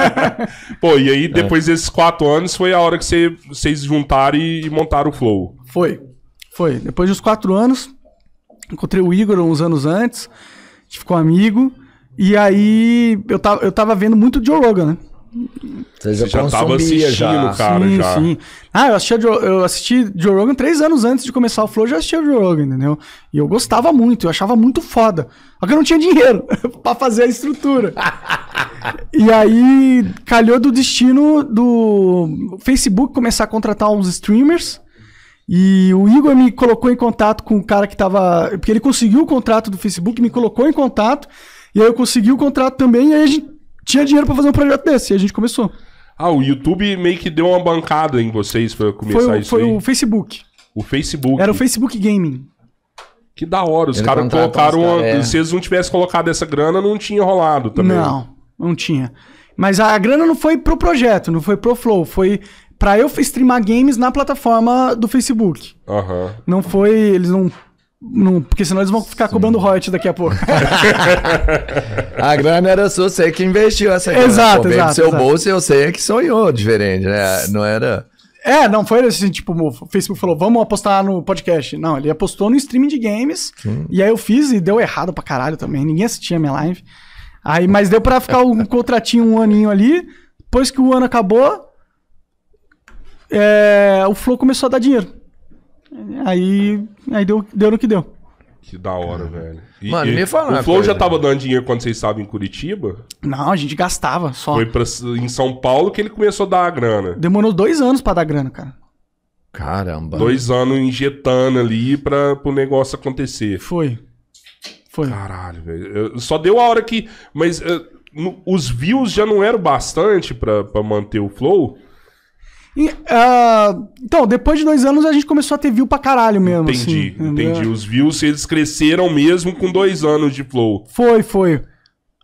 Pô, e aí é. depois é. desses quatro anos foi a hora que vocês juntaram e, e montaram o Flow. Foi, foi. Depois dos quatro anos, encontrei o Igor uns anos antes, a gente ficou amigo. E aí eu tava, eu tava vendo muito Joe Rogan, né? Você já, Você já tava assistindo, já. cara, sim, já. Sim. Ah, eu assisti, eu assisti Joe Rogan três anos antes de começar o Flow, já assistia o Joe Rogan, entendeu? E eu gostava muito, eu achava muito foda. Só que eu não tinha dinheiro pra fazer a estrutura e aí calhou do destino do Facebook começar a contratar uns streamers. E o Igor me colocou em contato com o cara que tava. Porque ele conseguiu o contrato do Facebook, me colocou em contato. E aí eu consegui o contrato também. E aí a gente tinha dinheiro para fazer um projeto desse. E a gente começou. Ah, o YouTube meio que deu uma bancada em vocês pra começar foi, isso foi aí. Foi o Facebook. O Facebook. Era o Facebook Gaming. Que da hora. Os caras colocaram. Cara, é. Se eles não tivessem colocado essa grana, não tinha rolado também. Não. Não tinha. Mas a, grana não foi pro projeto, não foi pro Flow, foi para eu streamar games na plataforma do Facebook. Uhum. Não foi. Eles não. não porque senão eles vão ficar Sim. cobrando royalties daqui a pouco. a grana era sua, você que investiu essa grana. Exato, Pô, exato. seu exato. bolso eu sei que sonhou diferente, né? Não era. É, não foi assim, tipo, o Facebook falou, vamos apostar no podcast. Não, ele apostou no streaming de games. Sim. E aí eu fiz e deu errado pra caralho também. Ninguém assistia a minha live. Aí, mas deu pra ficar um contratinho, um aninho ali. Depois que o ano acabou, é, o Flow começou a dar dinheiro. Aí, aí deu, deu no que deu. Que da hora, velho. E, Mano, e me fala. O Flow já tava dando dinheiro quando vocês estavam em Curitiba? Não, a gente gastava só. Foi pra, em São Paulo que ele começou a dar a grana. Demorou dois anos pra dar grana, cara. Caramba. Dois anos injetando ali pra, pro negócio acontecer. Foi. Foi. Caralho, velho. Só deu a hora que. Mas uh, no, os views já não eram bastante para manter o flow. E, uh, então, depois de dois anos a gente começou a ter view pra caralho mesmo. Entendi, assim, entendi. Os views eles cresceram mesmo com dois anos de flow. Foi, foi.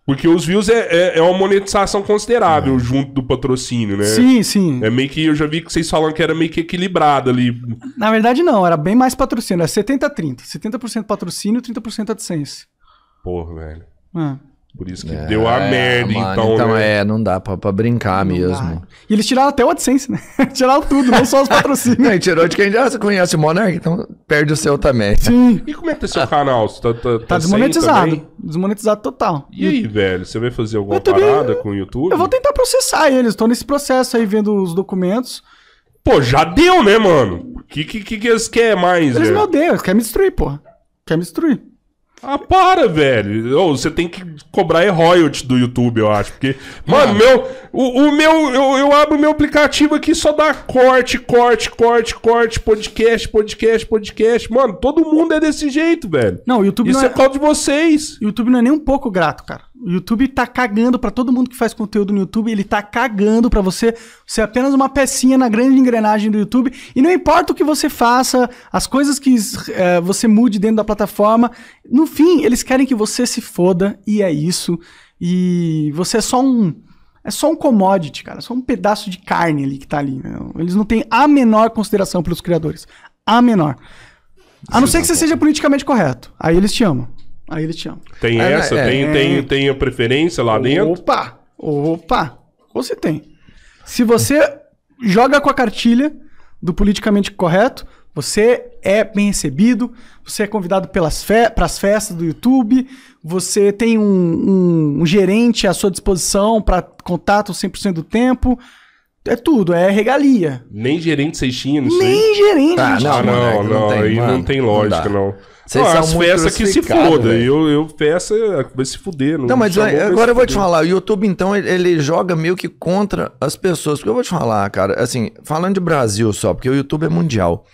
Porque os views é, é, é, uma monetização considerável é. junto do patrocínio, né? Sim, sim. É meio que eu já vi que vocês falam que era meio que equilibrado ali. Na verdade, não, era bem mais patrocínio, era 70-30. 70%, 30. 70 patrocínio, 30% AdSense. Porra, velho. É. Por isso que é, deu a merda, mano, então. Então né? é, não dá pra, pra brincar não mesmo. Dá. E eles tiraram até o AdSense, né? tiraram tudo, não só os patrocínios. é, tirou de quem já conhece o Monark, então perde o seu também. Sim. E como é que tá seu canal? Tá, tá, tá, tá desmonetizado. Desmonetizado total. E aí, velho? Você vai fazer alguma parada com o YouTube? Eu vou tentar processar eles. Tô nesse processo aí, vendo os documentos. Pô, já deu, né, mano? O que, que, que eles querem mais? Eles velho? não odeiam, eles querem me destruir, pô. Querem me destruir. Ah, para, velho. Oh, você tem que cobrar é royalty do YouTube, eu acho. Porque, mano, é. meu, o, o meu, eu, eu, abro meu aplicativo aqui só dá corte, corte, corte, corte, podcast, podcast, podcast. Mano, todo mundo é desse jeito, velho. Não, o YouTube Isso não é... Isso é por de vocês. O YouTube não é nem um pouco grato, cara. O YouTube tá cagando para todo mundo que faz conteúdo no YouTube, ele tá cagando para você. ser é apenas uma pecinha na grande engrenagem do YouTube. E não importa o que você faça, as coisas que é, você mude dentro da plataforma, no fim, eles querem que você se foda e é isso. E você é só um. É só um commodity, cara. É só um pedaço de carne ali que tá ali. Né? Eles não têm a menor consideração pelos criadores. A menor. A não ser que você seja politicamente correto. Aí eles te amam. Aí ele te ama. Tem é, essa? É, tem, é... Tem, tem a preferência lá opa, dentro? Opa! Opa! Você tem. Se você joga com a cartilha do politicamente correto, você é bem recebido, você é convidado para as fe festas do YouTube, você tem um, um, um gerente à sua disposição para contato 100% do tempo. É tudo, é regalia. Nem gerente vocês tinham Nem gerente ah, não, ah, não, não, não, tem, aí mano, não tem lógica, não. não. Vocês as festas peça que se foda. Eu, eu peça vai se fuder. Não, não mas agora eu vou te falar. O YouTube, então, ele, ele, joga meio que contra as pessoas. Porque eu vou te falar, cara. Assim, falando de Brasil só, porque o YouTube é mundial.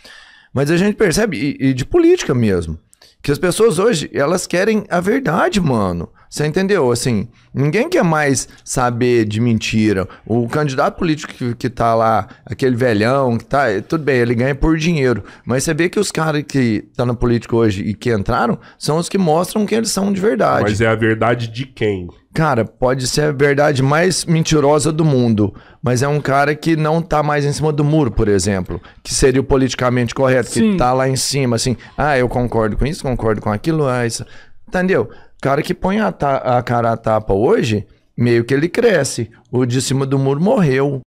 Mas a gente percebe, e, e de política mesmo, que as pessoas hoje, elas querem a verdade, mano. Você entendeu? Assim, ninguém quer mais saber de mentira. O candidato político que, que tá lá, aquele velhão que tá. Tudo bem, ele ganha por dinheiro. Mas você vê que os caras que tá na política hoje e que entraram são os que mostram quem eles são de verdade. Mas é a verdade de quem? Cara, pode ser a verdade mais mentirosa do mundo, mas é um cara que não tá mais em cima do muro, por exemplo, que seria o politicamente correto, Sim. que tá lá em cima, assim, ah, eu concordo com isso, concordo com aquilo, ah, isso. Entendeu? cara que põe a, a cara a tapa hoje, meio que ele cresce. O de cima do muro morreu.